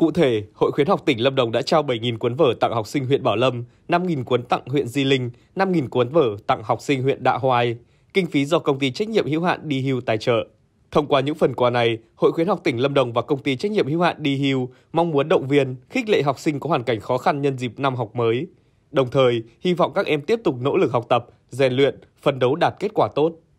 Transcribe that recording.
Cụ thể, Hội khuyến học tỉnh Lâm Đồng đã trao 7.000 cuốn vở tặng học sinh huyện Bảo Lâm, 5.000 cuốn tặng huyện Di Linh, 5.000 cuốn vở tặng học sinh huyện Đạ Hoai. Kinh phí do công ty trách nhiệm hữu hạn Đi Hưu tài trợ. Thông qua những phần quà này, Hội khuyến học tỉnh Lâm Đồng và công ty trách nhiệm hữu hạn Đi Hưu mong muốn động viên, khích lệ học sinh có hoàn cảnh khó khăn nhân dịp năm học mới. Đồng thời, hy vọng các em tiếp tục nỗ lực học tập, rèn luyện, phấn đấu đạt kết quả tốt.